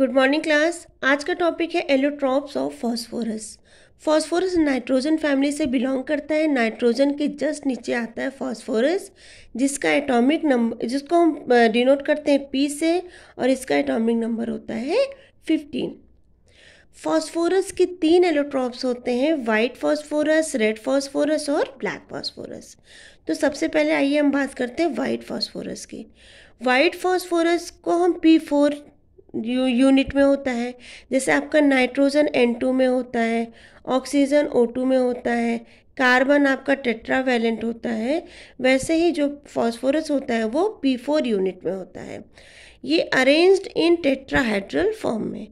good morning class आज का topic है allotropes of phosphorus phosphorus nitrogen family से बिलोंग करता है नाइट्रोजन के जस्ट नीचे आता है फॉस्फोरस जिसका एटॉमिक नंबर जिसको हम डिनोट करते हैं पी से और इसका एटॉमिक नंबर होता है फिफ्टीन फॉस्फोरस के तीन एलोट्रॉप्स होते हैं वाइट फॉस्फोरस रेड फॉस्फोरस और ब्लैक फॉस्फोरस तो सबसे पहले आइए हम बात करते हैं वाइट फॉस्फोरस की वाइट फॉस्फोरस को हम पी फोर यू, यूनिट में होता है जैसे आपका नाइट्रोजन एन टू में होता है ऑक्सीजन ओ टू में होता है कार्बन आपका टेट्रावेलेंट होता है वैसे ही जो फॉस्फोरस होता है वो पी फोर यूनिट में होता है ये अरेंज्ड इन टेट्राहाइड्रल फॉर्म में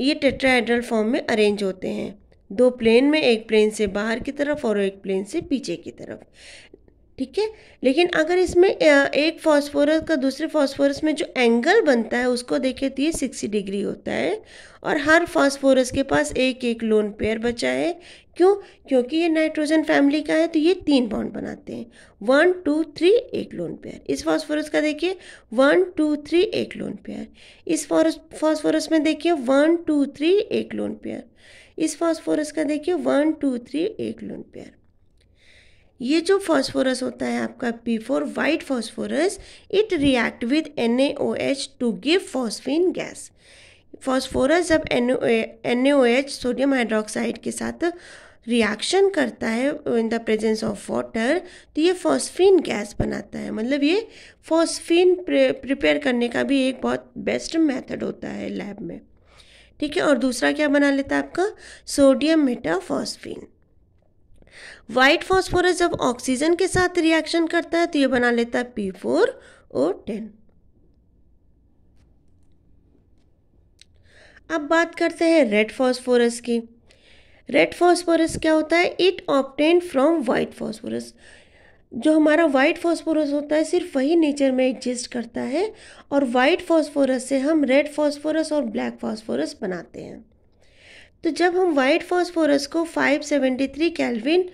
ये टेट्राहाइड्रल फॉर्म में अरेंज होते हैं दो प्लेन में एक प्लेन से बाहर की तरफ और एक प्लेन से पीछे की तरफ ठीक है लेकिन अगर इसमें एक फॉस्फोरस का दूसरे फॉस्फोरस में जो एंगल बनता है उसको देखे तो ये सिक्सटी डिग्री होता है और हर फॉस्फोरस के पास एक एक लोन पेयर बचा है क्यों क्योंकि ये नाइट्रोजन फैमिली का है तो ये तीन बॉन्ड बनाते हैं वन टू थ्री एक लोन पेयर इस फॉस्फोरस का देखिए वन टू थ्री एक लोन पेयर इस फॉस्फोरस में देखिए वन टू थ्री एक लोन पेयर इस फॉस्फोरस का देखिए वन टू थ्री एक लोन पेयर ये जो फॉस्फोरस होता है आपका P four white phosphorus it react with N two give phosphine gas phosphorus जब एन एच सोडियम हाइड्रोक्साइड के साथ रिएक्शन करता है in the presence of water तो ये फॉस्फिन गैस बनाता है मतलब ये फॉस्फिन प्रिपेयर करने का भी एक बहुत बेस्ट मेथड होता है लैब में ठीक है और दूसरा क्या बना लेता है आपका सोडियम मेटाफॉस्फिन व्हाइट फॉस्फोरस जब ऑक्सीजन के साथ रिएक्शन करता है तो ये बना लेता है पी फोर ओ टेन अब बात करते हैं रेड फॉस्फोरस की रेड फॉस्फोरस क्या होता है it obtain from white phosphorus जो हमारा वाइट फॉस्फोरस होता है सिर्फ वही नेचर में एग्जिस्ट करता है और वाइट फॉस्फोरस से हम रेड फॉस्फोरस और ब्लैक फॉस्फोरस बनाते हैं तो जब हम वाइट फॉस्फोरस को 573 केल्विन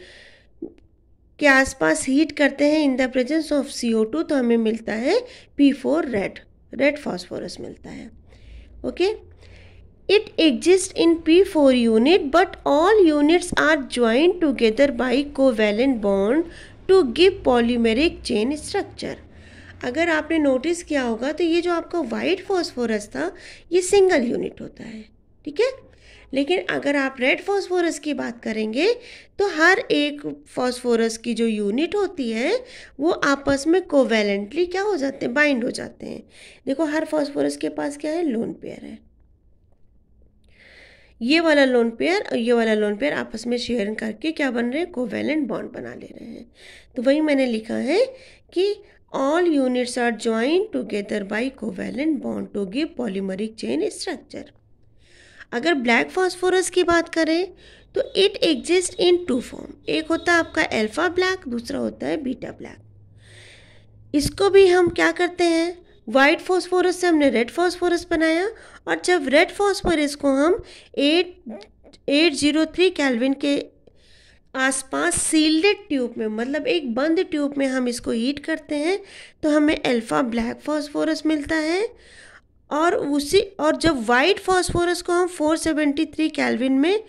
के आसपास हीट करते हैं in the presence of CO2 तो हमें मिलता है P4 रेड रेड फॉस्फोरस मिलता है okay it exist in P four unit but all units are joint together by covalent bond to give polymeric chain structure अगर आपने नोटिस किया होगा तो ये जो आपका वाइट फॉस्फोरस था ये सिंगल यूनिट होता है ठीक है लेकिन अगर आप रेड फॉस्फोरस की बात करेंगे तो हर एक फॉस्फोरस की जो यूनिट होती है वो आपस में कोवेलेंटली क्या हो जाते हैं बाइंड हो जाते हैं देखो हर फॉस्फोरस के पास क्या है लोन पेयर है ये वाला लोन पेयर और ये वाला लोन पेयर आपस में शेयर करके क्या बन रहे हैं कोवेलेंट बॉन्ड बना ले रहे हैं तो वही मैंने लिखा है कि all units are join together by covalent bond to give polymeric chain structure अगर ब्लैक फॉस्फोरस की बात करें तो it exist in two form एक होता है आपका एल्फा ब्लैक दूसरा होता है बीटा ब्लैक इसको भी हम क्या करते हैं वाइट फॉस्फोरस से हमने रेड फॉस्फोरस बनाया और जब रेड फॉस्फोरस को हम eight eight zero three kelvin के आसपास सील्डेड ट्यूब में मतलब एक बंद ट्यूब में हम इसको हीट करते हैं तो हमें अल्फ़ा ब्लैक फॉस्फोरस मिलता है और उसी और जब वाइट फास्फोरस को हम 473 केल्विन में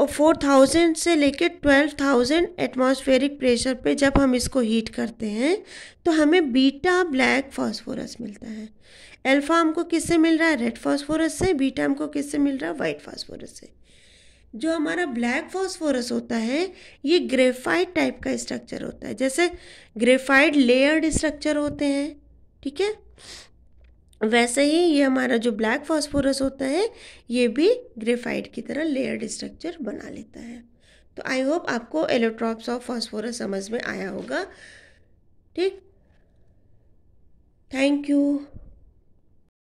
और 4000 से लेकर 12000 एटमॉस्फेरिक प्रेशर पे जब हम इसको हीट करते हैं तो हमें बीटा ब्लैक फास्फोरस मिलता है अल्फा हमको किससे मिल रहा है रेड फास्फोरस से बीटा हमको किससे मिल रहा है वाइट फास्फोरस से जो हमारा ब्लैक फॉस्फोरस होता है ये ग्रेफाइड टाइप का स्ट्रक्चर होता है जैसे ग्रेफाइड लेयर्ड स्ट्रक्चर होते हैं ठीक है वैसे ही ये हमारा जो ब्लैक फॉस्फोरस होता है ये भी ग्रेफाइट की तरह लेयर्ड स्ट्रक्चर बना लेता है तो आई होप आपको एलोट्रॉप्स ऑफ फॉस्फोरस समझ में आया होगा ठीक थैंक यू